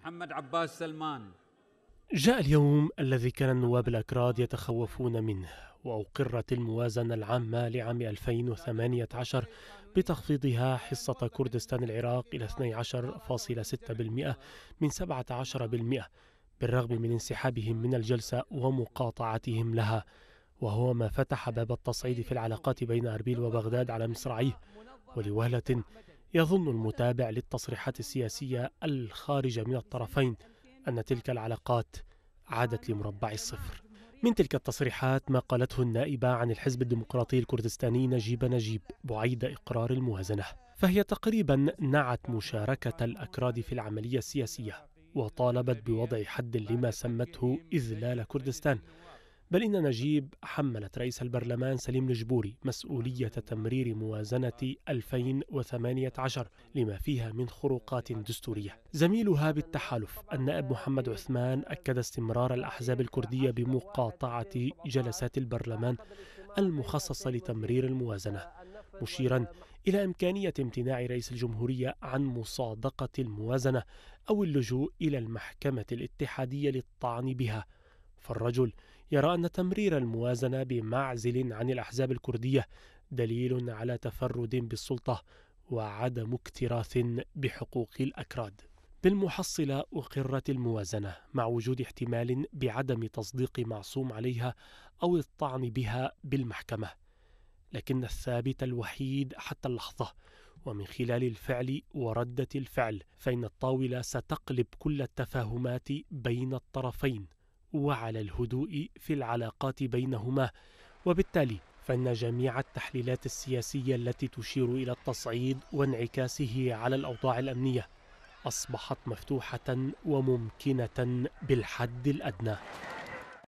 محمد عباس سلمان جاء اليوم الذي كان النواب الأكراد يتخوفون منه وأقرت الموازنة العامة لعام 2018 بتخفيضها حصة كردستان العراق إلى 12.6% من 17% بالرغم من انسحابهم من الجلسة ومقاطعتهم لها وهو ما فتح باب التصعيد في العلاقات بين أربيل وبغداد على مصراعيه ولوهلة يظن المتابع للتصريحات السياسية الخارجة من الطرفين أن تلك العلاقات عادت لمربع الصفر من تلك التصريحات ما قالته النائبة عن الحزب الديمقراطي الكردستاني نجيب نجيب بعيد إقرار الموازنة فهي تقريبا نعت مشاركة الأكراد في العملية السياسية وطالبت بوضع حد لما سمته إذلال كردستان بل إن نجيب حملت رئيس البرلمان سليم الجبوري مسؤولية تمرير موازنة 2018 لما فيها من خروقات دستورية زميلها بالتحالف النائب محمد عثمان أكد استمرار الأحزاب الكردية بمقاطعة جلسات البرلمان المخصصة لتمرير الموازنة مشيرا إلى إمكانية امتناع رئيس الجمهورية عن مصادقة الموازنة أو اللجوء إلى المحكمة الاتحادية للطعن بها فالرجل يرى أن تمرير الموازنة بمعزل عن الأحزاب الكردية دليل على تفرد بالسلطة وعدم اكتراث بحقوق الأكراد. بالمحصلة أقرت الموازنة مع وجود احتمال بعدم تصديق معصوم عليها أو الطعن بها بالمحكمة، لكن الثابت الوحيد حتى اللحظة ومن خلال الفعل وردة الفعل فإن الطاولة ستقلب كل التفاهمات بين الطرفين وعلى الهدوء في العلاقات بينهما وبالتالي فإن جميع التحليلات السياسية التي تشير إلى التصعيد وانعكاسه على الأوضاع الأمنية أصبحت مفتوحة وممكنة بالحد الأدنى